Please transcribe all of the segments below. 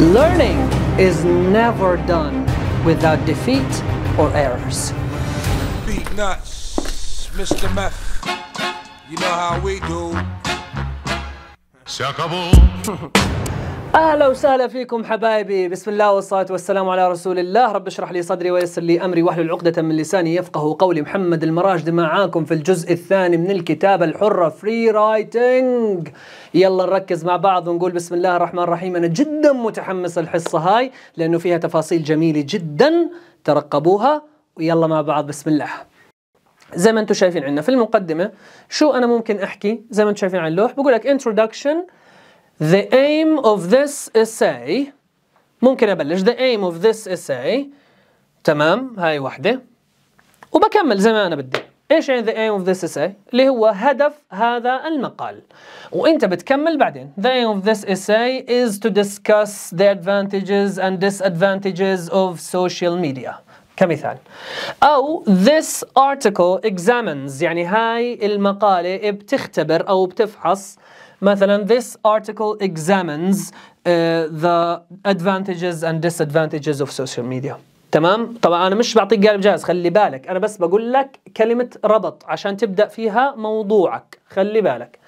Learning is never done without defeat or errors. Beat nuts, Mr. Meth. You know how we do. Se acabó. اهلا وسهلا فيكم حبايبي بسم الله والصلاه والسلام على رسول الله رب اشرح لي صدري ويسر لي امري واحلل عقده من لساني يفقه قولي محمد المراجد معاكم في الجزء الثاني من الكتابه الحره فري رايتنج يلا نركز مع بعض ونقول بسم الله الرحمن الرحيم انا جدا متحمس الحصه هاي لانه فيها تفاصيل جميله جدا ترقبوها ويلا مع بعض بسم الله زي ما انتم شايفين عندنا في المقدمه شو انا ممكن احكي زي ما انتم شايفين على اللوح بقول لك introduction The aim of this essay ممكن أبلش the aim of this essay تمام هاي واحدة وبكمل زي ما أنا بدي ايش يعني the aim of this essay اللي هو هدف هذا المقال وانت بتكمل بعدين the aim of this essay is to discuss the advantages and disadvantages of social media كمثال أو this article examines يعني هاي المقالة بتختبر أو بتفحص مثلا this article examines uh, the advantages and disadvantages of social media تمام طبعا انا مش بعطيك قالب جاهز خلي بالك انا بس بقول لك كلمه ربط عشان تبدا فيها موضوعك خلي بالك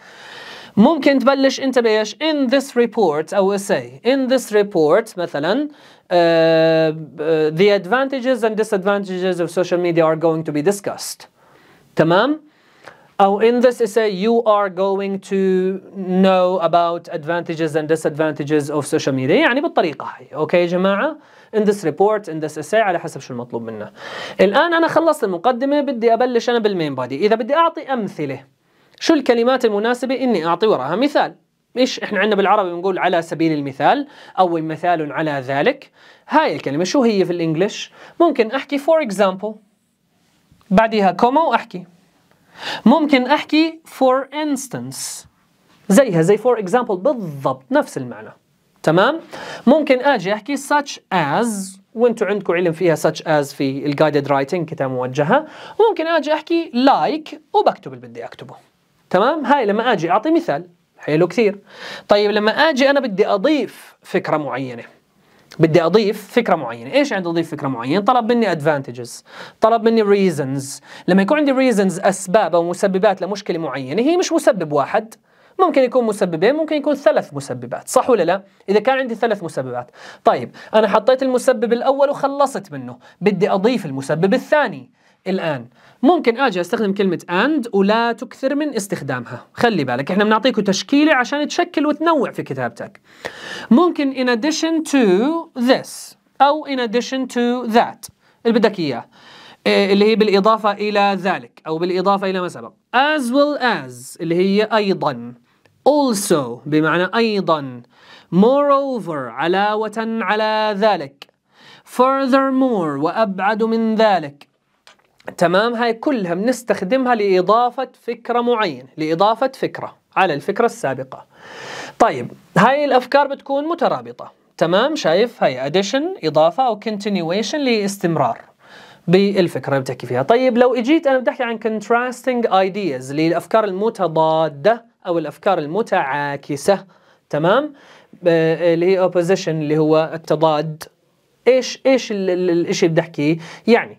ممكن تبلش انت بايش in this report او essay in this report مثلا uh, uh, the advantages and disadvantages of social media are going to be discussed تمام أو oh, in this essay, you are going to know about advantages and disadvantages of social media، يعني بالطريقة هي، أوكي يا جماعة؟ in this report, in this essay على حسب شو المطلوب منا. الآن أنا خلصت المقدمة، بدي أبلش أنا بالمين بادي، إذا بدي أعطي أمثلة، شو الكلمات المناسبة إني أعطي وراها مثال؟ ايش احنا عندنا بالعربي بنقول على سبيل المثال او مثال على ذلك هاي الكلمه شو هي في الانجليش ممكن احكي for example بعدها كومو واحكي ممكن أحكي for instance زيها زي for example بالضبط نفس المعنى تمام ممكن أجي أحكي such as وانتم عندكم علم فيها such as في الجايدد رايتنج كتاب موجهه ممكن اجي احكي لايك like وبكتب اللي بدي اكتبه تمام هاي لما اجي اعطي مثال حلو كثير طيب لما اجي انا بدي اضيف فكره معينه بدي اضيف فكره معينه ايش عندي اضيف فكره معينه طلب مني ادفانتجز طلب مني ريزنز لما يكون عندي ريزنز اسباب او مسببات لمشكله معينه هي مش مسبب واحد ممكن يكون مسببين ممكن يكون ثلاث مسببات صح ولا لا اذا كان عندي ثلاث مسببات طيب انا حطيت المسبب الاول وخلصت منه بدي اضيف المسبب الثاني الآن ممكن أجي أستخدم كلمة and ولا تكثر من استخدامها خلي بالك إحنا بنعطيكوا تشكيلة عشان تشكل وتنوع في كتابتك ممكن in addition to this أو in addition to that اللي بدك إياه آه، اللي هي بالإضافة إلى ذلك أو بالإضافة إلى ما سبق as well as اللي هي أيضا also بمعنى أيضا moreover علاوة على ذلك furthermore وأبعد من ذلك تمام هاي كلها بنستخدمها لإضافة فكرة معينة لإضافة فكرة على الفكرة السابقة طيب هاي الأفكار بتكون مترابطة تمام شايف هاي addition إضافة أو continuation لاستمرار بالفكرة اللي بتحكي فيها طيب لو اجيت أنا بدي أحكي عن contrasting ideas للأفكار المتضادة أو الأفكار المتعاكسة تمام آه، آه، اللي هي opposition اللي هو التضاد ايش ايش الشيء اللي بدي احكيه يعني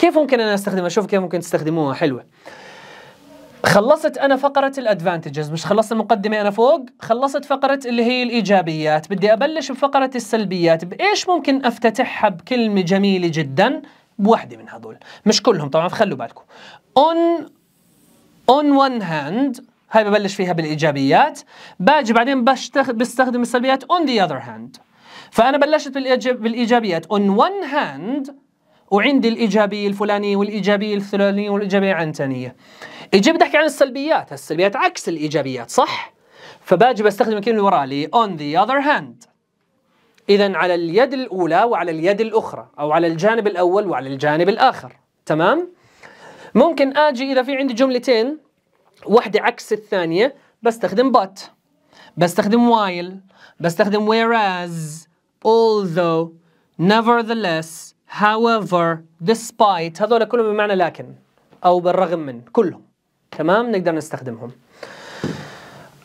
كيف ممكن انا استخدمها شوف كيف ممكن تستخدموها حلوه خلصت انا فقره الادفانتجز مش خلصت المقدمه انا فوق خلصت فقره اللي هي الايجابيات بدي ابلش بفقره السلبيات بايش ممكن افتتحها بكلمه جميله جدا بوحده من هذول مش كلهم طبعا خلوا بالكم اون اون ون هاند هاي ببلش فيها بالايجابيات باجي بعدين بشتخ... بستخدم السلبيات اون ذا اذر هاند. فانا بلشت بالايجابيات اون ون هاند وعندي الايجابيه الفلانيه والايجابيه الفلانيه والايجابيه العنتنيه ايجابي أحكي عن السلبيات السلبيات عكس الايجابيات صح فباجي بستخدم الكلمه اللي وراها لي on the other hand اذا على اليد الاولى وعلى اليد الاخرى او على الجانب الاول وعلى الجانب الاخر تمام ممكن اجي اذا في عندي جملتين واحده عكس الثانيه بستخدم but بستخدم while بستخدم whereas although nevertheless however despite هذول كلهم بمعنى لكن أو بالرغم من كلهم تمام نقدر نستخدمهم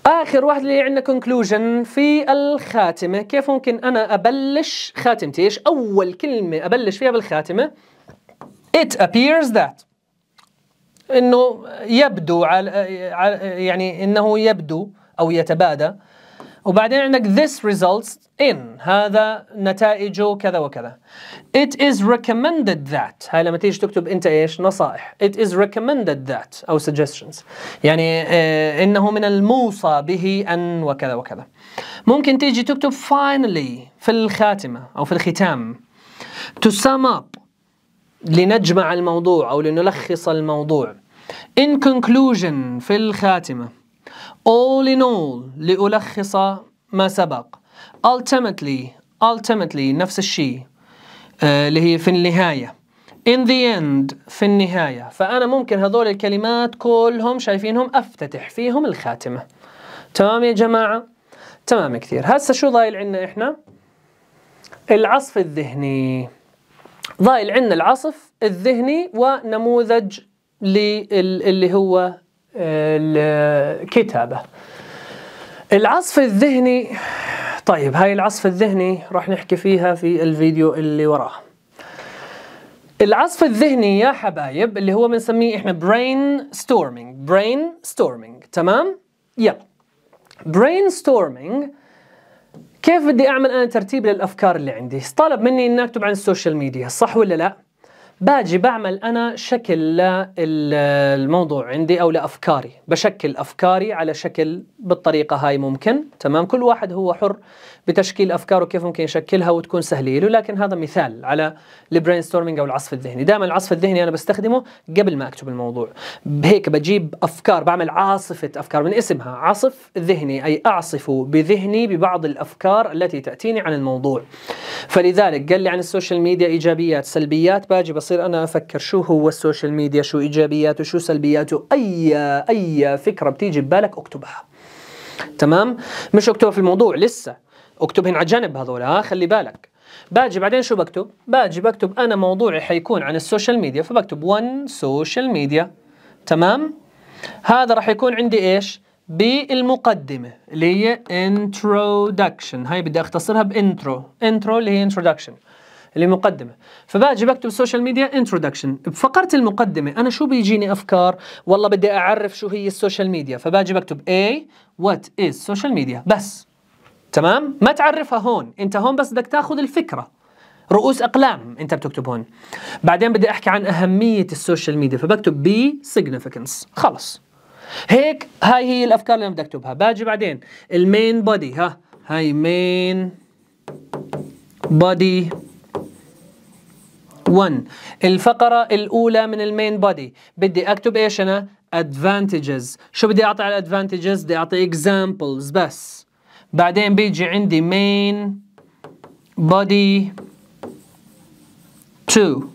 آخر واحد اللي عندنا conclusion في الخاتمة كيف ممكن أنا أبلش خاتمتي إيش أول كلمة أبلش فيها بالخاتمة it appears that انه يبدو على يعني انه يبدو او يتبادى وبعدين عندك this results in هذا نتائجه كذا وكذا it is recommended that هاي لما تيجي تكتب انت ايش نصائح it is recommended that او suggestions يعني اه انه من الموصى به ان وكذا وكذا ممكن تيجي تكتب finally في الخاتمه او في الختام to sum up لنجمع الموضوع او لنلخص الموضوع in conclusion في الخاتمه all in all لألخص ما سبق ultimately ultimately نفس الشيء آه، اللي هي في النهاية in the end في النهاية فأنا ممكن هذول الكلمات كلهم شايفينهم أفتتح فيهم الخاتمة تمام يا جماعة تمام كثير هسه شو ضايل عنا إحنا العصف الذهني ضايل عنا العصف الذهني ونموذج اللي هو الكتابة العصف الذهني طيب هاي العصف الذهني راح نحكي فيها في الفيديو اللي وراه العصف الذهني يا حبايب اللي هو بنسميه احنا برين ستورمينج برين ستورمينج تمام يلا برين ستورمينج كيف بدي اعمل انا ترتيب للافكار اللي عندي طلب مني اني اكتب عن السوشيال ميديا صح ولا لا باجي بعمل انا شكل للموضوع عندي او لافكاري بشكل افكاري على شكل بالطريقه هاي ممكن تمام كل واحد هو حر بتشكيل افكاره وكيف ممكن يشكلها وتكون سهله له لكن هذا مثال على البرين ستورمينج او العصف الذهني دائما العصف الذهني انا بستخدمه قبل ما اكتب الموضوع بهيك بجيب افكار بعمل عاصفه افكار من اسمها عصف ذهني اي اعصف بذهني ببعض الافكار التي تاتيني عن الموضوع فلذلك قال لي عن السوشيال ميديا ايجابيات سلبيات باجي بصير انا افكر شو هو السوشيال ميديا شو ايجابياته شو سلبياته اي اي فكره بتيجي ببالك اكتبها تمام مش اكتبها في الموضوع لسه اكتبهن على جنب هذول ها خلي بالك باجي بعدين شو بكتب؟ باجي بكتب انا موضوعي حيكون عن السوشيال ميديا فبكتب 1 سوشيال ميديا تمام؟ هذا راح يكون عندي ايش؟ بالمقدمه اللي هي انترودكشن هاي بدي اختصرها بانترو انترو اللي هي انترودكشن اللي مقدمه فباجي بكتب سوشيال ميديا انترودكشن بفقره المقدمه انا شو بيجيني افكار والله بدي اعرف شو هي السوشيال ميديا فباجي بكتب اي وات از سوشيال ميديا بس تمام ما تعرفها هون انت هون بس بدك تاخذ الفكره رؤوس اقلام انت بتكتب هون بعدين بدي احكي عن اهميه السوشيال ميديا فبكتب بي سيجنفكنس، خلص هيك هاي هي الافكار اللي انا بدي اكتبها باجي بعدين المين بودي ها هاي مين بودي 1 الفقرة الأولى من المين بودي بدي أكتب إيش أنا؟ advantages شو بدي أعطي على advantages؟ بدي أعطي examples بس بعدين بيجي عندي main body 2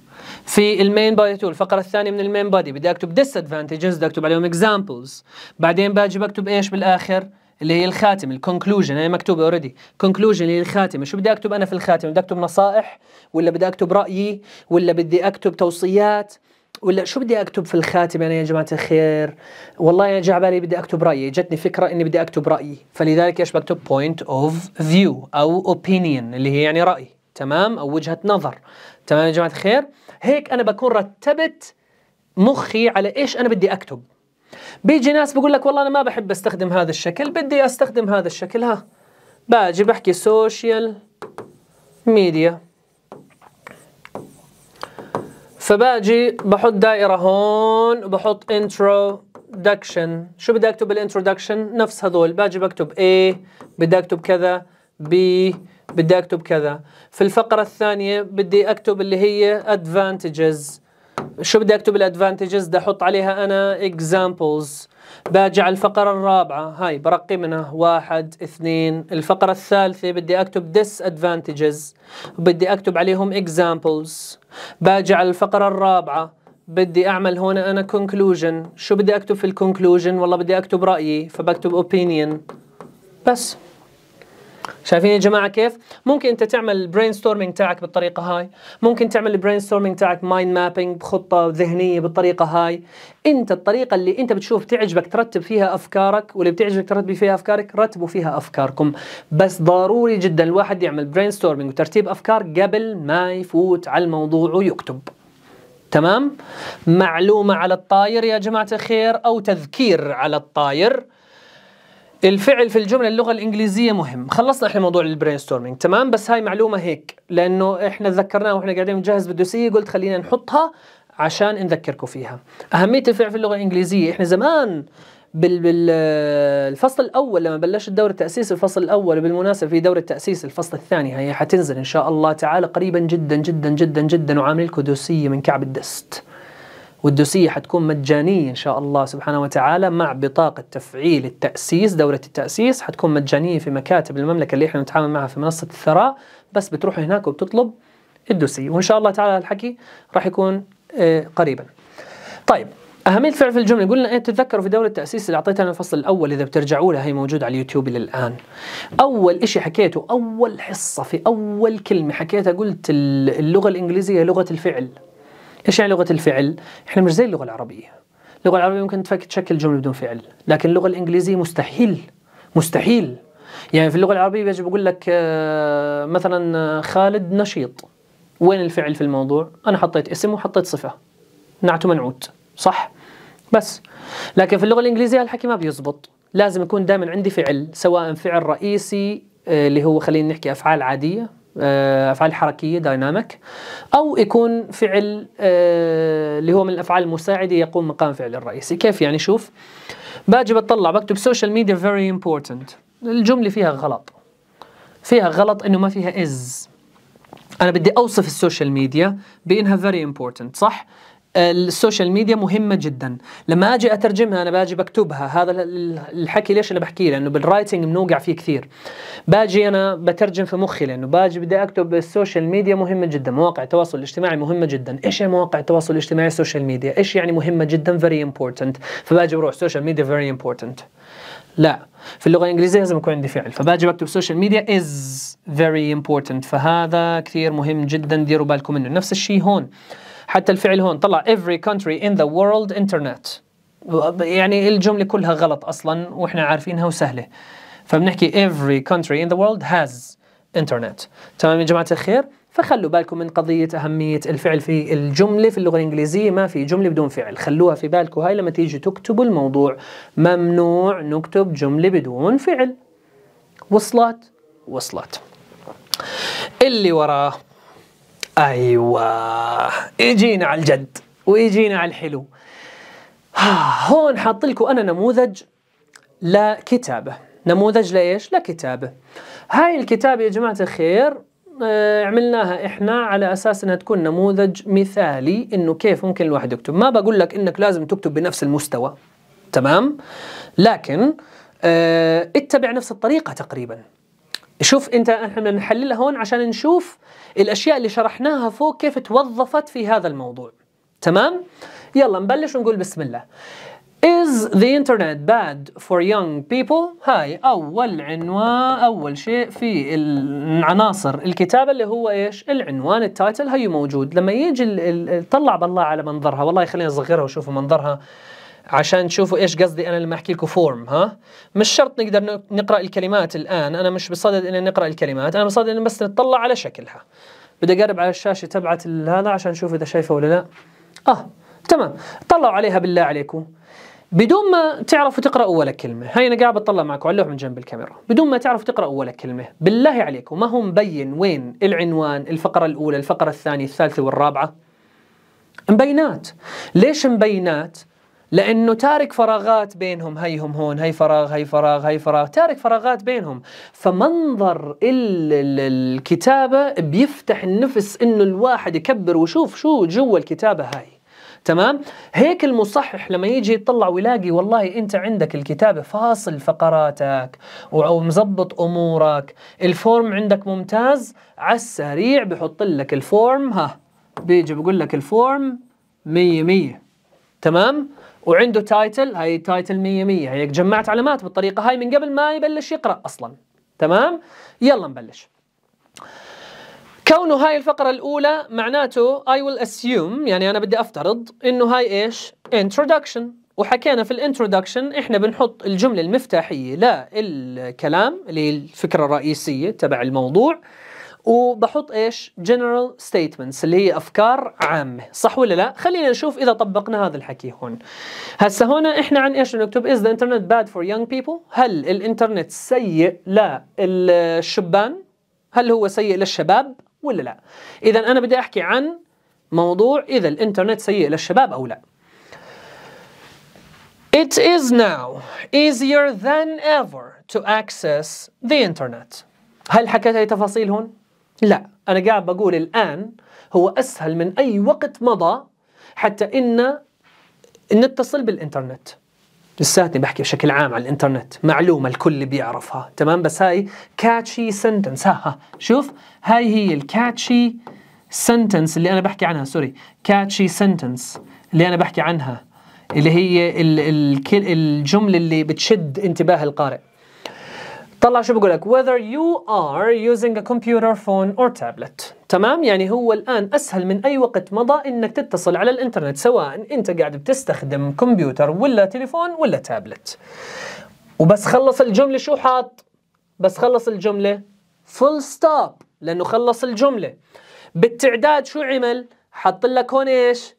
في المين بودي 2 الفقره الثانيه من المين بودي بدي اكتب disadvantages بدي اكتب عليهم examples بعدين باجي بكتب ايش بالاخر اللي هي الخاتم الكونكلوجن هي مكتوبه اوريدي كونكلوجن اللي هي الخاتمه شو بدي اكتب انا في الخاتمه بدي اكتب نصائح ولا بدي اكتب رايي ولا بدي اكتب توصيات ولا شو بدي اكتب في الخاتم انا يا جماعه الخير والله انا جاء بالي بدي اكتب رايي جتني فكره اني بدي اكتب رايي فلذلك ايش بكتب بوينت اوف فيو او اوبينيون اللي هي يعني راي تمام او وجهه نظر تمام يا جماعه الخير هيك انا بكون رتبت مخي على ايش انا بدي اكتب بيجي ناس بقول لك والله انا ما بحب استخدم هذا الشكل بدي استخدم هذا الشكل ها باجي بحكي سوشيال ميديا فباجي بحط دائرة هون وبحط introduction شو بدي اكتب بالانترودكشن نفس هذول باجي بكتب A بدي اكتب كذا B بدي اكتب كذا في الفقرة الثانية بدي اكتب اللي هي advantages شو بدي اكتب الادفانتجز بدي احط عليها انا examples باجي على الفقرة الرابعة هاي برقي منها واحد اثنين الفقرة الثالثة بدي أكتب disadvantages بدي أكتب عليهم examples باجي على الفقرة الرابعة بدي اعمل هون انا conclusion شو بدي اكتب في conclusion والله بدي اكتب رايي فبكتب opinion بس شايفين يا جماعه كيف؟ ممكن انت تعمل البرين ستورمينج تاعك بالطريقه هاي، ممكن تعمل البرين ستورمينج تاعك مايند مابينج بخطه ذهنيه بالطريقه هاي، انت الطريقه اللي انت بتشوف تعجبك ترتب فيها افكارك واللي بتعجبك ترتب فيها افكارك رتبوا فيها افكاركم، بس ضروري جدا الواحد يعمل برين ستورمينج وترتيب افكار قبل ما يفوت على الموضوع ويكتب. تمام؟ معلومه على الطاير يا جماعه الخير او تذكير على الطاير الفعل في الجملة اللغة الإنجليزية مهم، خلصنا احنا موضوع البرين ستورمينج تمام بس هاي معلومة هيك لأنه احنا ذكرناها واحنا قاعدين بنجهز بالدوسية قلت خلينا نحطها عشان نذكركم فيها. أهمية الفعل في اللغة الإنجليزية احنا زمان بالفصل الاول لما بلشت دوره تاسيس الفصل الاول بالمناسبه في دوره تاسيس الفصل الثاني هي حتنزل ان شاء الله تعالى قريبا جدا جدا جدا جدا وعامل لكم دوسيه من كعب الدست والدوسية حتكون مجانية إن شاء الله سبحانه وتعالى مع بطاقة تفعيل التأسيس دورة التأسيس حتكون مجانية في مكاتب المملكة اللي إحنا نتعامل معها في منصة الثراء بس بتروح هناك وبتطلب الدوسية وإن شاء الله تعالى الحكي راح يكون آه، قريبا طيب أهمية الفعل في الجملة قلنا إيه تتذكروا في دورة التأسيس اللي أعطيتها من الفصل الأول إذا بترجعوا لها هي موجودة على اليوتيوب إلى الآن. أول إشي حكيته أول حصة في أول كلمة حكيتها قلت اللغة الإنجليزية لغة الفعل ايش يعني لغه الفعل؟ احنا مش زي اللغه العربيه. اللغه العربيه ممكن تشكل جمله بدون فعل، لكن اللغه الانجليزيه مستحيل مستحيل. يعني في اللغه العربيه بيجي بقول لك آه، مثلا آه، خالد نشيط. وين الفعل في الموضوع؟ انا حطيت اسم وحطيت صفه. نعت منعوت، صح؟ بس لكن في اللغه الانجليزيه الحكي ما بيزبط، لازم يكون دائما عندي فعل سواء فعل رئيسي آه، اللي هو خلينا نحكي افعال عاديه آه، افعال حركيه دايناميك او يكون فعل آه، اللي هو من الافعال المساعده يقوم مقام فعل الرئيسي كيف يعني شوف باجي بطلع بكتب سوشيال ميديا فيري امبورتنت الجمله فيها غلط فيها غلط انه ما فيها از انا بدي اوصف السوشيال ميديا بانها فيري امبورتنت صح السوشيال ميديا مهمه جدا لما اجي اترجمها انا باجي بكتبها هذا الحكي ليش انا بحكيه لانه بالرايتنج بنوقع فيه كثير باجي انا بترجم في مخي لانه باجي بدي اكتب السوشيال ميديا مهمه جدا مواقع التواصل الاجتماعي مهمه جدا ايش هي مواقع التواصل الاجتماعي السوشيال ميديا ايش يعني مهمه جدا فيري امبورتنت فباجي بروح سوشيال ميديا فيري امبورتنت لا في اللغه الانجليزيه لازم يكون عندي فعل فباجي بكتب سوشيال ميديا از فيري امبورتنت فهذا كثير مهم جدا ديروا بالكم منه نفس الشيء هون حتى الفعل هون طلع every country in the world internet يعني الجملة كلها غلط أصلا وإحنا عارفينها وسهلة فبنحكي every country in the world has internet تمام يا جماعة الخير فخلوا بالكم من قضية أهمية الفعل في الجملة في اللغة الإنجليزية ما في جملة بدون فعل خلوها في بالكم هاي لما تيجي تكتبوا الموضوع ممنوع نكتب جملة بدون فعل وصلت وصلت اللي وراه ايوه يجينا على الجد ويجينا على الحلو هون حاط لكم انا نموذج لكتابه نموذج لايش لكتابه هاي الكتابه يا جماعه الخير آه، عملناها احنا على اساس انها تكون نموذج مثالي انه كيف ممكن الواحد يكتب ما بقول لك انك لازم تكتب بنفس المستوى تمام لكن آه، اتبع نفس الطريقه تقريبا شوف انت احنا بدنا نحللها هون عشان نشوف الاشياء اللي شرحناها فوق كيف توظفت في هذا الموضوع تمام يلا نبلش ونقول بسم الله Is the internet bad for young people? هاي أول عنوان أول شيء في العناصر الكتابة اللي هو إيش؟ العنوان التايتل هي موجود لما يجي طلع بالله على منظرها والله خليني أصغرها وشوفوا منظرها عشان تشوفوا ايش قصدي انا لما احكي لكم فورم ها مش شرط نقدر نقرا الكلمات الان انا مش بصدد اني نقرا الكلمات انا بصدد اني بس نتطلع على شكلها بدي اقرب على الشاشه تبعت هذا عشان اشوف اذا شايفه ولا لا اه تمام طلعوا عليها بالله عليكم بدون ما تعرفوا تقرأوا ولا كلمة هاي أنا قاعد بطلع معكم على اللوح من جنب الكاميرا بدون ما تعرفوا تقرأوا ولا كلمة بالله عليكم ما هو مبين وين العنوان الفقرة الأولى الفقرة الثانية الثالثة والرابعة مبينات ليش مبينات لانه تارك فراغات بينهم هيهم هون هي فراغ هي فراغ هي فراغ تارك فراغات بينهم فمنظر الكتابه بيفتح النفس انه الواحد يكبر وشوف شو جوا الكتابه هاي تمام هيك المصحح لما يجي يطلع ويلاقي والله انت عندك الكتابه فاصل فقراتك ومظبط امورك الفورم عندك ممتاز على السريع بحط لك الفورم ها بيجي بقول لك الفورم مية مية تمام وعنده تايتل هاي تايتل 100 100 هيك جمعت علامات بالطريقه هاي من قبل ما يبلش يقرا اصلا تمام يلا نبلش كونه هاي الفقرة الأولى معناته I will assume يعني أنا بدي أفترض إنه هاي إيش؟ introduction وحكينا في الانترودكشن إحنا بنحط الجملة المفتاحية للكلام اللي هي الفكرة الرئيسية تبع الموضوع وبحط ايش جنرال ستيتمنتس اللي هي افكار عامه صح ولا لا خلينا نشوف اذا طبقنا هذا الحكي هون هسه هون احنا عن ايش نكتب از ذا انترنت باد فور يونج بيبل هل الانترنت سيء للشبان هل هو سيء للشباب ولا لا اذا انا بدي احكي عن موضوع اذا الانترنت سيء للشباب او لا It is now easier than ever to access the internet. هل حكيت أي تفاصيل هون؟ لا أنا قاعد بقول الآن هو أسهل من أي وقت مضى حتى إن نتصل بالإنترنت لساتني بحكي بشكل عام على الانترنت معلومه الكل بيعرفها تمام بس هاي كاتشي سنتنس ها, ها شوف هاي هي الكاتشي سنتنس اللي انا بحكي عنها سوري كاتشي سنتنس اللي انا بحكي عنها اللي هي الجمله اللي بتشد انتباه القارئ طلع شو بقول لك whether you are using a computer phone or tablet تمام يعني هو الان اسهل من اي وقت مضى انك تتصل على الانترنت سواء انت قاعد بتستخدم كمبيوتر ولا تليفون ولا تابلت وبس خلص الجمله شو حاط بس خلص الجمله فول ستوب لانه خلص الجمله بالتعداد شو عمل حط لك هون ايش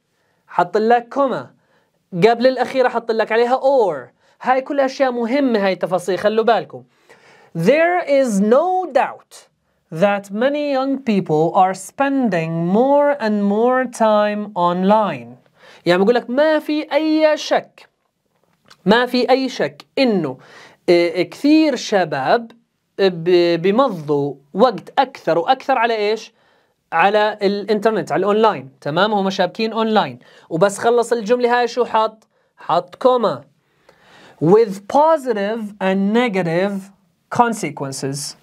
حط لك كوما قبل الاخيره حط لك عليها اور هاي كل اشياء مهمه هاي التفاصيل خلوا بالكم There is no doubt that many young people are spending more and more time online يعني بقول لك ما في أي شك ما في أي شك إنه كثير شباب بيمضوا وقت أكثر وأكثر على إيش؟ على الانترنت على الاونلاين تمام هم شابكين اونلاين وبس خلص الجملة هاي شو حط حط كوما with positive and negative consequences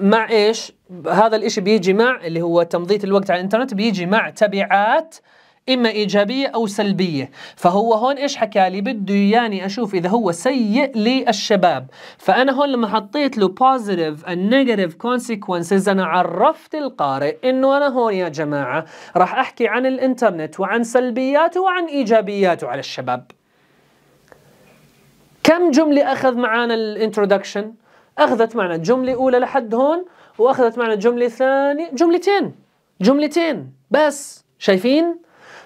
مع ايش؟ هذا الاشي بيجي مع اللي هو تمضية الوقت على الانترنت بيجي مع تبعات اما ايجابيه او سلبيه فهو هون ايش حكى لي بده اياني اشوف اذا هو سيء للشباب فانا هون لما حطيت له positive and negative consequences انا عرفت القارئ انه انا هون يا جماعه راح احكي عن الانترنت وعن سلبياته وعن ايجابياته على الشباب كم جملة أخذ معنا الانترودكشن؟ أخذت معنا الجملة أولى لحد هون وأخذت معنا الجملة الثانية جملتين جملتين بس شايفين؟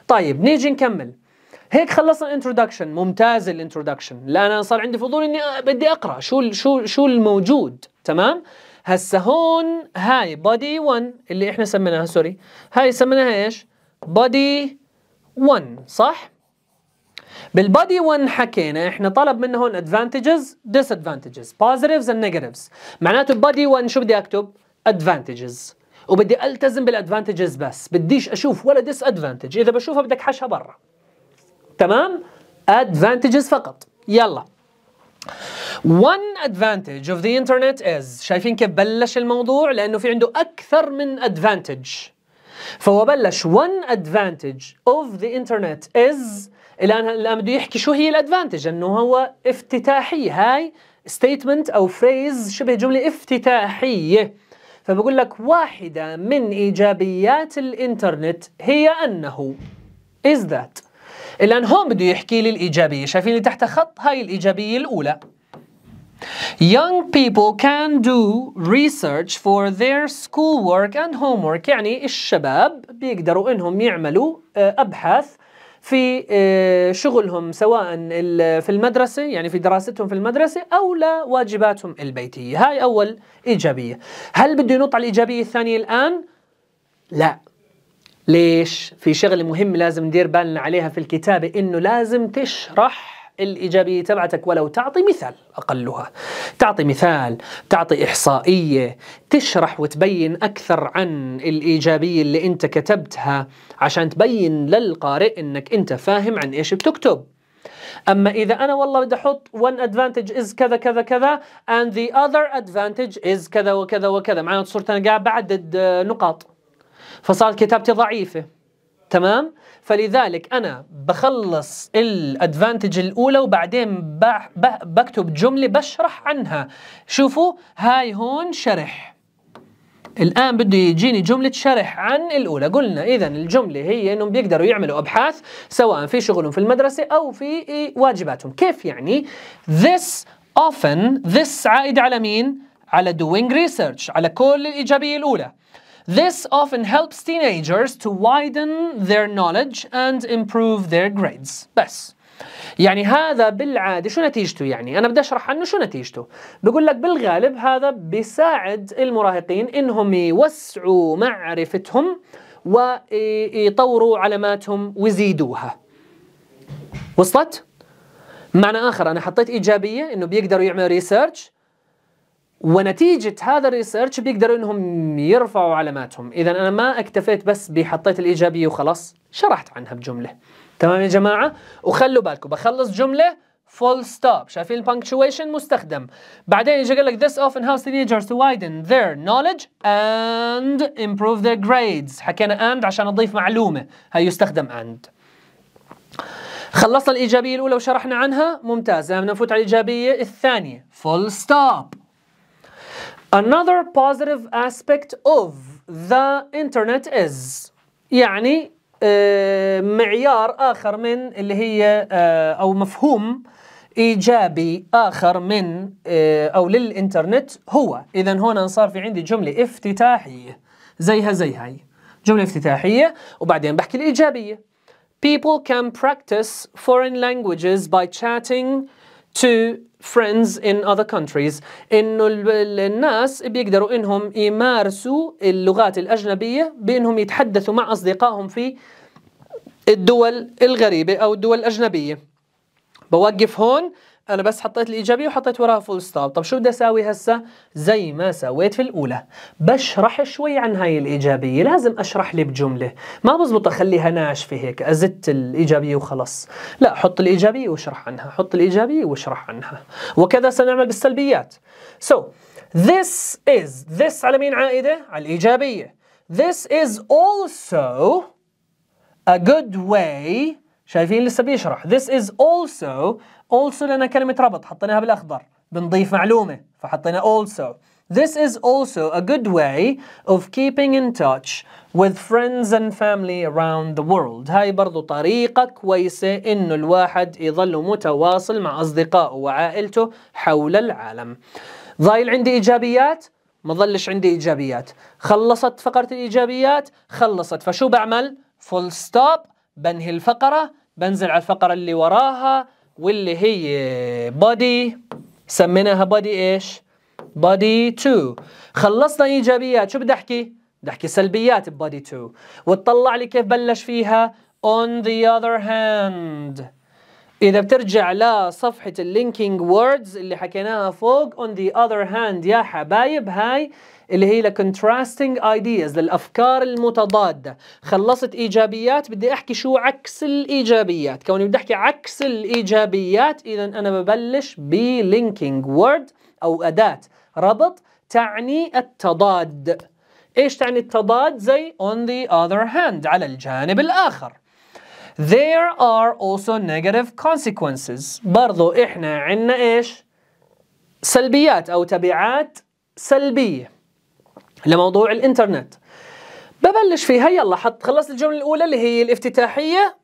طيب نيجي نكمل هيك خلصنا الانترودكشن ممتاز الانترودكشن لا انا صار عندي فضول اني بدي اقرا شو شو شو الموجود تمام هسا هون هاي بودي 1 اللي احنا سميناها سوري هاي سميناها ايش بودي 1 صح بالبادي 1 حكينا احنا طلب منا هون ادفانتجز ديس ادفانتجز بوزيتيفز اند نيجاتيفز معناته بادي 1 شو بدي اكتب ادفانتجز وبدي التزم بالادفانتجز بس بديش اشوف ولا ديس ادفانتج اذا بشوفها بدك حشها برا تمام ادفانتجز فقط يلا One advantage of the internet is شايفين كيف بلش الموضوع لأنه في عنده أكثر من advantage فهو بلش one advantage of the internet is الان الان بده يحكي شو هي الادفانتج انه هو افتتاحي هاي ستيتمنت او فريز شبه جمله افتتاحيه فبقول لك واحده من ايجابيات الانترنت هي انه از ذات الان هون بده يحكي لي الايجابيه شايفين اللي تحت خط هاي الايجابيه الاولى Young people can do research for their schoolwork and homework يعني الشباب بيقدروا انهم يعملوا آه، ابحاث في آه، شغلهم سواء في المدرسة يعني في دراستهم في المدرسة أو لواجباتهم البيتية هاي أول إيجابية هل بده ينط على الإيجابية الثانية الآن؟ لا ليش؟ في شغلة مهمة لازم ندير بالنا عليها في الكتابة إنه لازم تشرح الإيجابية تبعتك ولو تعطي مثال أقلها تعطي مثال تعطي إحصائية تشرح وتبين أكثر عن الإيجابية اللي أنت كتبتها عشان تبين للقارئ أنك أنت فاهم عن إيش بتكتب أما إذا أنا والله بدي أحط one advantage is كذا كذا كذا and the other advantage is كذا وكذا وكذا معناته صرت أنا قاعد بعدد نقاط فصارت كتابتي ضعيفة تمام فلذلك انا بخلص الادفانتج الاولى وبعدين بكتب جمله بشرح عنها شوفوا هاي هون شرح الان بده يجيني جمله شرح عن الاولى قلنا اذا الجمله هي انهم بيقدروا يعملوا ابحاث سواء في شغلهم في المدرسه او في إيه، واجباتهم كيف يعني this often this عائد على مين على doing research على كل الايجابيه الاولى This often helps teenagers to widen their knowledge and improve their grades بس يعني هذا بالعاده شو نتيجته يعني انا بدي اشرح عنه شو نتيجته بقول لك بالغالب هذا بيساعد المراهقين انهم يوسعوا معرفتهم ويطوروا علاماتهم ويزيدوها وصلت معنى اخر انا حطيت ايجابيه انه بيقدروا يعملوا ريسيرش ونتيجة هذا الريسيرش بيقدروا انهم يرفعوا علاماتهم، إذا أنا ما اكتفيت بس بحطيت الإيجابية وخلاص، شرحت عنها بجملة. تمام يا جماعة؟ وخلوا بالكم بخلص جملة فول ستوب، شايفين البنكشويشن مستخدم. بعدين يجي قال لك this often helps teenagers to widen their knowledge and improve their grades. حكينا and عشان نضيف معلومة، هي يستخدم and. خلصنا الإيجابية الأولى وشرحنا عنها، ممتاز، بدنا نفوت على الإيجابية الثانية، فول ستوب. Another positive aspect of the internet is يعني آه، معيار آخر من اللي هي آه، أو مفهوم إيجابي آخر من آه، أو للإنترنت هو إذا هنا صار في عندي جملة افتتاحية زيها زي هاي جملة افتتاحية وبعدين بحكي الإيجابية People can practice foreign languages by chatting to friends in other countries انه الناس بيقدروا انهم يمارسوا اللغات الاجنبيه بانهم يتحدثوا مع اصدقائهم في الدول الغريبه او الدول الاجنبيه بوقف هون انا بس حطيت الايجابيه وحطيت وراها فول ستوب طب شو بدي اسوي هسه زي ما سويت في الاولى بشرح شوي عن هاي الايجابيه لازم اشرح لي بجمله ما بزبط اخليها ناشفه هيك ازت الايجابيه وخلص لا حط الايجابيه واشرح عنها حط الايجابيه واشرح عنها وكذا سنعمل بالسلبيات سو so, This is this على مين عائدة؟ على الإيجابية. This is also a good way شايفين لسه بيشرح. This is also also لأن كلمة ربط حطيناها بالأخضر بنضيف معلومة فحطينا also This is also a good way of keeping in touch with friends and family around the world. هاي برضو طريقة كويسة إنه الواحد يظل متواصل مع أصدقائه وعائلته حول العالم. ضايل عندي إيجابيات؟ ما ظلش عندي إيجابيات. خلصت فقرة الإيجابيات؟ خلصت فشو بعمل؟ فول ستوب بنهي الفقرة بنزل على الفقرة اللي وراها واللي هي body سميناها body ايش؟ body 2 خلصنا ايجابيات شو بدي احكي؟ بدي احكي سلبيات body 2 وتطلع لي كيف بلش فيها on the other hand إذا بترجع لصفحة اللينكينج ووردز اللي حكيناها فوق on the other hand يا حبايب هاي اللي هي لكونتراستنج ايدياز للافكار المتضاده خلصت ايجابيات بدي احكي شو عكس الايجابيات كوني بدي احكي عكس الايجابيات اذا انا ببلش بلينكينج وورد او اداه ربط تعني التضاد ايش تعني التضاد زي on the other hand على الجانب الاخر There are also negative consequences برضو إحنا عنا إيش؟ سلبيات أو تبعات سلبية لموضوع الانترنت ببلش فيها يلا حط خلصت الجمله الاولى اللي هي الافتتاحيه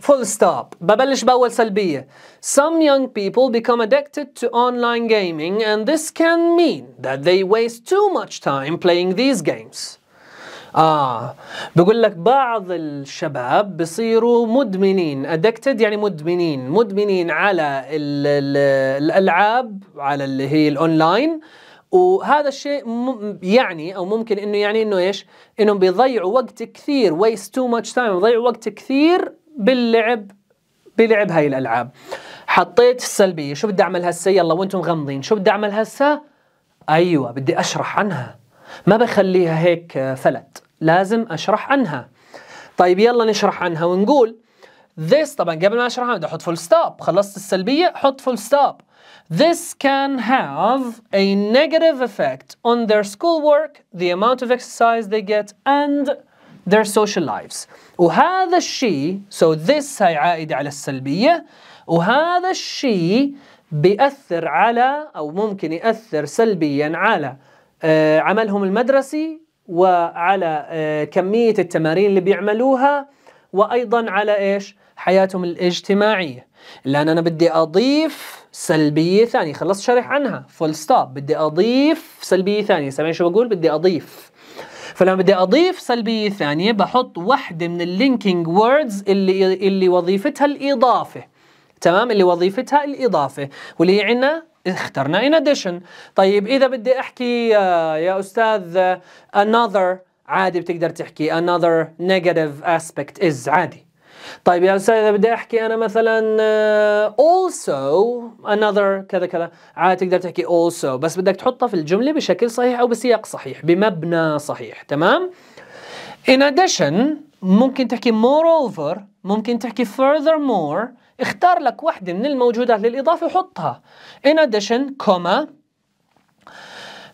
فول ستوب ببلش بأول سلبية Some young people become addicted to online gaming and this can mean that they waste too much time playing these games آه بقول لك بعض الشباب بصيروا مدمنين addicted يعني مدمنين مدمنين على الـ الـ الألعاب على اللي هي الأونلاين وهذا الشيء يعني او ممكن انه يعني انه ايش؟ انهم بيضيعوا وقت كثير ويست تو ماتش تايم بيضيعوا وقت كثير باللعب بلعب هاي الالعاب. حطيت السلبيه، شو بدي اعمل هسه؟ يلا وانتم غامضين، شو بدي اعمل هسه؟ ايوه بدي اشرح عنها. ما بخليها هيك آه، فلت، لازم اشرح عنها. طيب يلا نشرح عنها ونقول this طبعا قبل ما اشرحها بدي احط فول ستوب، خلصت السلبيه حط فول ستوب. This can have a negative effect on their schoolwork, the amount of exercise they get, and their social lives. وهذا الشيء, so this هي عائدة على السلبية, وهذا الشيء بيأثر على أو ممكن يأثر سلبيا على آه، عملهم المدرسي وعلى آه، كمية التمارين اللي بيعملوها وأيضا على إيش؟ حياتهم الاجتماعية لأن أنا بدي أضيف سلبية ثانية خلصت شرح عنها فول ستوب بدي أضيف سلبية ثانية سامعين شو بقول بدي أضيف فلما بدي أضيف سلبية ثانية بحط وحدة من اللينكينج ووردز اللي اللي وظيفتها الإضافة تمام اللي وظيفتها الإضافة واللي هي عندنا اخترنا in addition طيب إذا بدي أحكي آه، يا أستاذ آه، another عادي بتقدر تحكي another negative aspect is عادي طيب يا يعني أستاذ إذا بدي أحكي أنا مثلا آه، also another كذا كذا عادي تقدر تحكي also بس بدك تحطها في الجملة بشكل صحيح أو بسياق صحيح بمبنى صحيح تمام؟ In addition ممكن تحكي moreover ممكن تحكي furthermore اختار لك واحدة من الموجودات للإضافة وحطها In addition, comma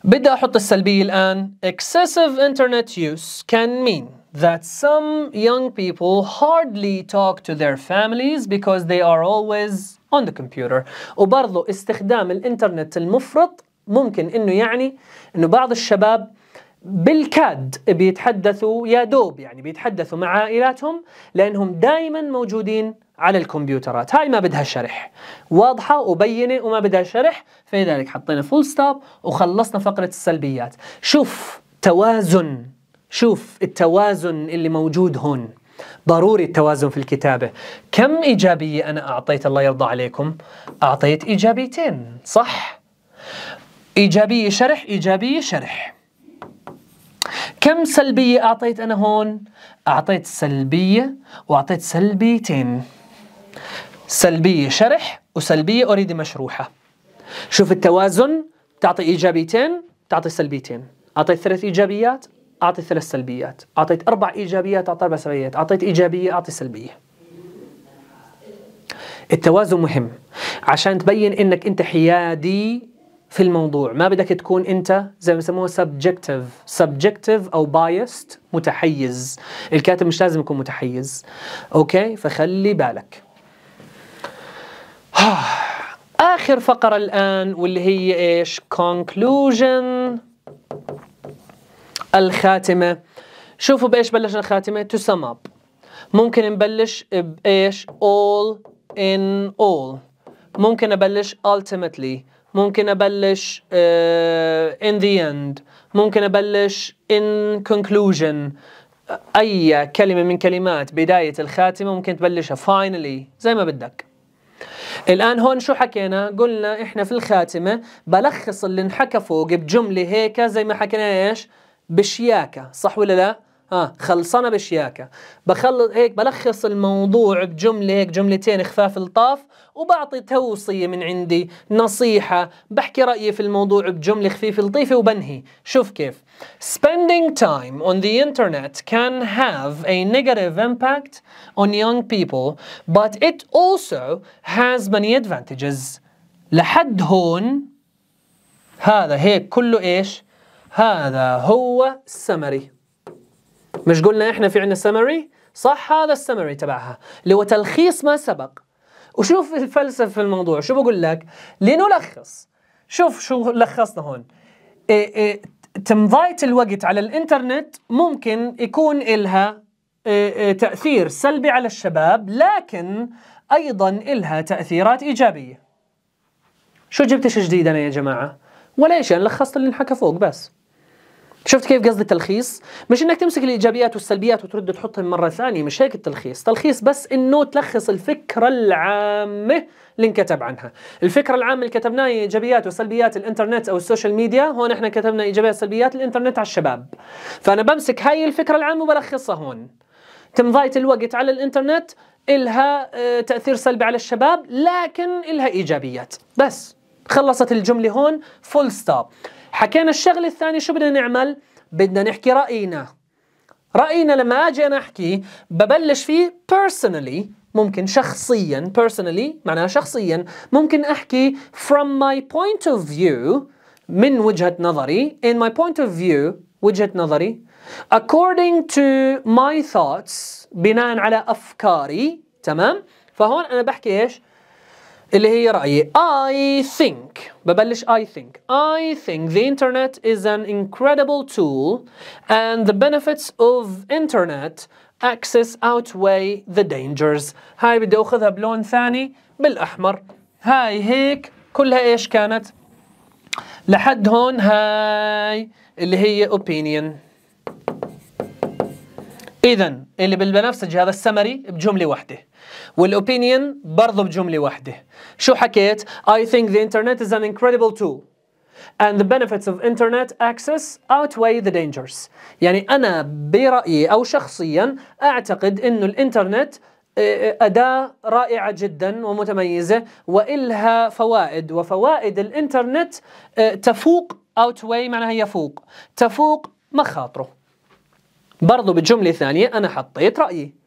بدي أحط السلبية الآن excessive internet use can mean that some young people hardly talk to their families because they are always on the computer وبرضو استخدام الانترنت المفرط ممكن انه يعني انه بعض الشباب بالكاد بيتحدثوا يا دوب يعني بيتحدثوا مع عائلاتهم لانهم دائما موجودين على الكمبيوترات هاي ما بدها شرح واضحة وبينة وما بدها شرح فلذلك حطينا فول ستوب وخلصنا فقرة السلبيات شوف توازن شوف التوازن اللي موجود هون ضروري التوازن في الكتابة كم إيجابية أنا أعطيت الله يرضى عليكم أعطيت إيجابيتين صح إيجابية شرح إيجابية شرح كم سلبية أعطيت أنا هون أعطيت سلبية وأعطيت سلبيتين سلبية شرح وسلبية أريد مشروحة شوف التوازن تعطي إيجابيتين تعطي سلبيتين أعطيت ثلاث إيجابيات اعطي ثلاث سلبيات اعطيت اربع ايجابيات اعطي اربع سلبيات اعطيت ايجابيه اعطي سلبيه التوازن مهم عشان تبين انك انت حيادي في الموضوع ما بدك تكون انت زي ما بسموها سبجكتيف سبجكتيف او بايست متحيز الكاتب مش لازم يكون متحيز اوكي فخلي بالك اخر فقره الان واللي هي ايش conclusion الخاتمة شوفوا بإيش بلشنا الخاتمة to sum up ممكن نبلش بإيش all in all ممكن أبلش ultimately ممكن أبلش uh, in the end ممكن أبلش in conclusion أي كلمة من كلمات بداية الخاتمة ممكن تبلشها finally زي ما بدك الآن هون شو حكينا؟ قلنا إحنا في الخاتمة بلخص اللي انحكى فوق بجملة هيك زي ما حكينا إيش؟ بشياكه صح ولا لا اه خلصنا بشياكه بخلص هيك بلخص الموضوع بجمله هيك جملتين خفاف الطاف وبعطي توصيه من عندي نصيحه بحكي رايي في الموضوع بجمله خفيفه لطيفه وبنهي شوف كيف spending time on the internet can have a negative impact on young people but it also has many advantages لحد هون هذا هيك كله ايش هذا هو السمري مش قلنا احنا في عندنا سمري صح هذا السمري تبعها اللي هو تلخيص ما سبق وشوف الفلسفه في الموضوع شو بقول لك لنلخص شوف شو لخصنا هون إيه إيه تمضاية الوقت على الانترنت ممكن يكون إلها إيه، إيه، تأثير سلبي على الشباب لكن أيضا إلها تأثيرات إيجابية شو جبتش جديد أنا يا جماعة؟ ولا شيء لخصت اللي انحكى فوق بس شفت كيف قصدي التلخيص؟ مش انك تمسك الايجابيات والسلبيات وترد تحطهم مره ثانيه، مش هيك التلخيص، تلخيص بس انه تلخص الفكره العامه اللي انكتب عنها، الفكره العامه اللي كتبناها ايجابيات وسلبيات الانترنت او السوشيال ميديا، هون احنا كتبنا ايجابيات وسلبيات الانترنت على الشباب. فانا بمسك هاي الفكره العامه وبلخصها هون. تمضاية الوقت على الانترنت الها آه، تاثير سلبي على الشباب، لكن الها ايجابيات، بس خلصت الجمله هون فول ستوب. حكينا الشغله الثانيه شو بدنا نعمل بدنا نحكي راينا راينا لما اجي انا احكي ببلش فيه personally ممكن شخصيا personally معناها شخصيا ممكن احكي from my point of view من وجهه نظري in my point of view وجهه نظري according to my thoughts بناء على افكاري تمام فهون انا بحكي ايش اللي هي رأيي I think ببلش I think I think the internet is an incredible tool and the benefits of internet access outweigh the dangers هاي بدي أخذها بلون ثاني بالأحمر هاي هيك كلها إيش كانت لحد هون هاي اللي هي opinion إذا اللي بالبنفسجي هذا السمري بجملة واحدة والاوبينيون برضو بجمله واحده شو حكيت I think the internet is an incredible tool and the benefits of internet access outweigh the dangers يعني أنا برأيي أو شخصيا أعتقد أنه الإنترنت آه، آه، أداة رائعة جدا ومتميزة وإلها فوائد وفوائد الإنترنت آه، تفوق outweigh معناها يفوق تفوق مخاطره برضو بجملة ثانية أنا حطيت رأيي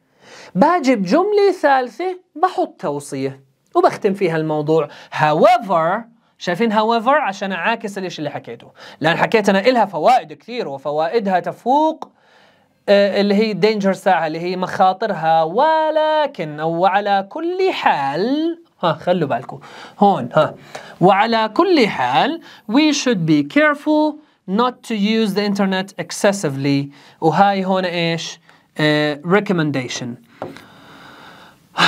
باجي بجملة ثالثة بحط توصية وبختم فيها الموضوع however شايفين however عشان أعاكس الإشي اللي حكيته لأن حكيت أنا إلها فوائد كثير وفوائدها تفوق آه، اللي هي دينجر ساعة اللي هي مخاطرها ولكن أو على كل حال ها خلوا بالكم هون ها وعلى كل حال we should be careful not to use the internet excessively وهاي هون ايش uh, recommendation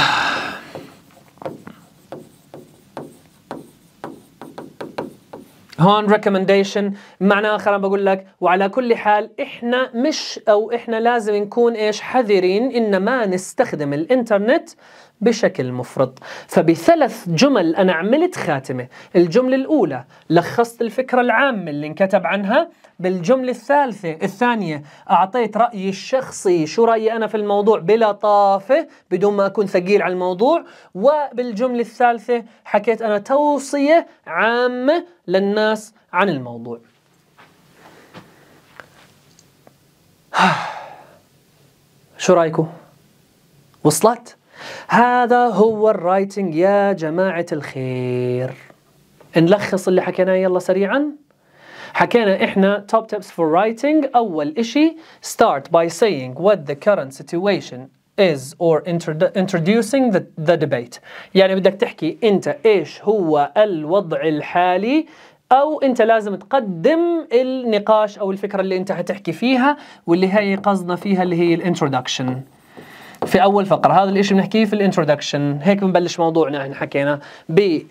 هون ريكومنديشن معنى اخر انا بقول لك وعلى كل حال احنا مش او احنا لازم نكون ايش حذرين ان ما نستخدم الانترنت بشكل مفرط فبثلاث جمل أنا عملت خاتمة الجملة الأولى لخصت الفكرة العامة اللي انكتب عنها بالجملة الثالثة الثانية أعطيت رأيي الشخصي شو رأيي أنا في الموضوع بلطافة بدون ما أكون ثقيل على الموضوع وبالجملة الثالثة حكيت أنا توصية عامة للناس عن الموضوع شو رأيكم؟ وصلت؟ هذا هو الرايتنج يا جماعة الخير نلخص اللي حكيناه يلا سريعا حكينا احنا top tips for writing اول اشي start by saying what the current situation is or introducing the, the debate يعني بدك تحكي انت ايش هو الوضع الحالي او انت لازم تقدم النقاش او الفكره اللي انت هتحكي فيها واللي هي قصدنا فيها اللي هي الانترودكشن في اول فقره هذا الشيء بنحكيه في الانترودكشن هيك بنبلش موضوعنا احنا حكينا آه،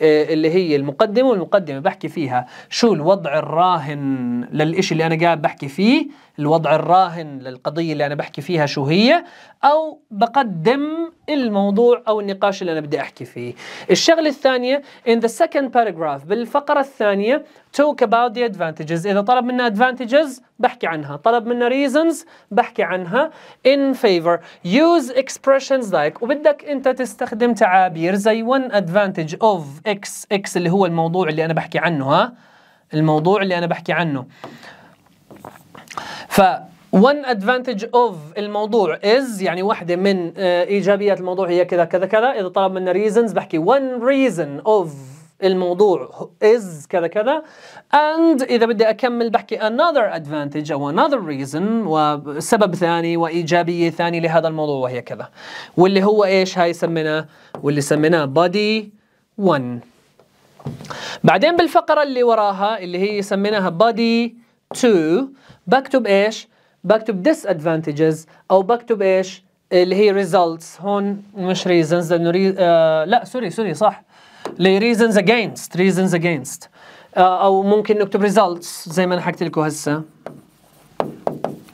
اللي هي المقدمه والمقدمه بحكي فيها شو الوضع الراهن للشيء اللي انا قاعد بحكي فيه الوضع الراهن للقضيه اللي انا بحكي فيها شو هي او بقدم الموضوع أو النقاش اللي أنا بدي أحكي فيه الشغلة الثانية in the second paragraph بالفقرة الثانية talk about the advantages إذا طلب منا advantages بحكي عنها طلب منا reasons بحكي عنها in favor use expressions like وبدك أنت تستخدم تعابير زي one advantage of x x اللي هو الموضوع اللي أنا بحكي عنه ها الموضوع اللي أنا بحكي عنه ف one advantage of الموضوع is يعني واحدة من آه، إيجابيات الموضوع هي كذا كذا كذا إذا طلب منا reasons بحكي one reason of الموضوع is كذا كذا and إذا بدي أكمل بحكي another advantage أو another reason وسبب ثاني وإيجابية ثانية لهذا الموضوع وهي كذا واللي هو إيش هاي سميناه واللي سميناه body one بعدين بالفقرة اللي وراها اللي هي سميناها body 2 بكتب إيش بكتب disadvantages او بكتب ايش اللي هي results هون مش reasons لانه ري... آه لا سوري سوري صح لي reasons against reasons against آه او ممكن نكتب results زي ما انا حكيت لكم هسه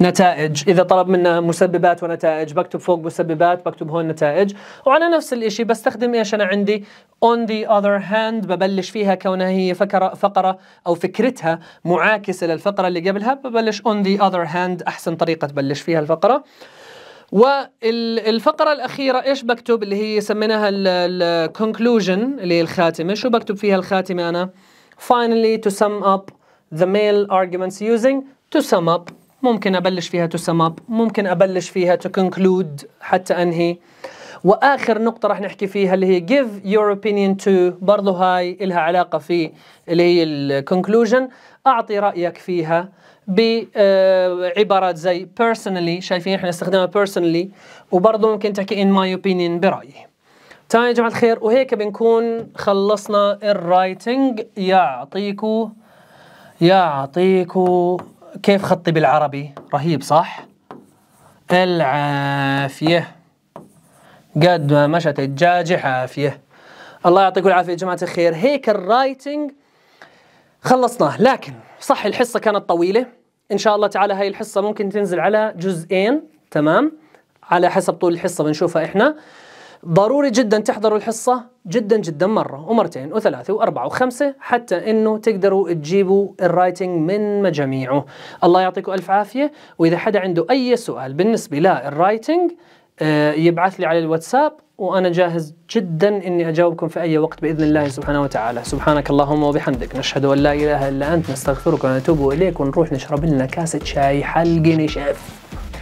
نتائج اذا طلب منا مسببات ونتائج بكتب فوق مسببات بكتب هون نتائج وعلى نفس الشيء بستخدم ايش انا عندي on the other hand ببلش فيها كونها هي فكرة فقرة او فكرتها معاكسة للفقرة اللي قبلها ببلش on the other hand احسن طريقة تبلش فيها الفقرة والفقرة الأخيرة إيش بكتب اللي هي سميناها الكونكلوجن اللي هي الخاتمة شو بكتب فيها الخاتمة أنا finally to sum up the male arguments using to sum up ممكن أبلش فيها to sum up ممكن أبلش فيها to conclude حتى أنهي واخر نقطه راح نحكي فيها اللي هي give your opinion to برضه هاي لها علاقه في اللي هي الكونكلوجن اعطي رايك فيها بعبارات آه، زي personally شايفين احنا استخدمها personally وبرضه ممكن تحكي in my opinion برايي تمام يا جماعه الخير وهيك بنكون خلصنا الرايتنج يعطيكو يعطيكو كيف خطي بالعربي رهيب صح العافية قد ما مشت الدجاجة حافية الله يعطيكم العافية يا جماعة الخير هيك الرايتنج خلصناه لكن صح الحصة كانت طويلة إن شاء الله تعالى هاي الحصة ممكن تنزل على جزئين تمام على حسب طول الحصة بنشوفها إحنا ضروري جدا تحضروا الحصة جدا جدا مرة ومرتين وثلاثة وأربعة وخمسة حتى إنه تقدروا تجيبوا الرايتنج من مجاميعه الله يعطيكم ألف عافية وإذا حدا عنده أي سؤال بالنسبة للرايتنج آه، يبعث لي على الواتساب وأنا جاهز جدا إني أجاوبكم في أي وقت بإذن الله سبحانه وتعالى سبحانك اللهم وبحمدك نشهد أن لا إله إلا أنت نستغفرك ونتوب إليك ونروح نشرب لنا كاسة شاي حلقي نشاف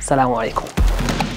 السلام عليكم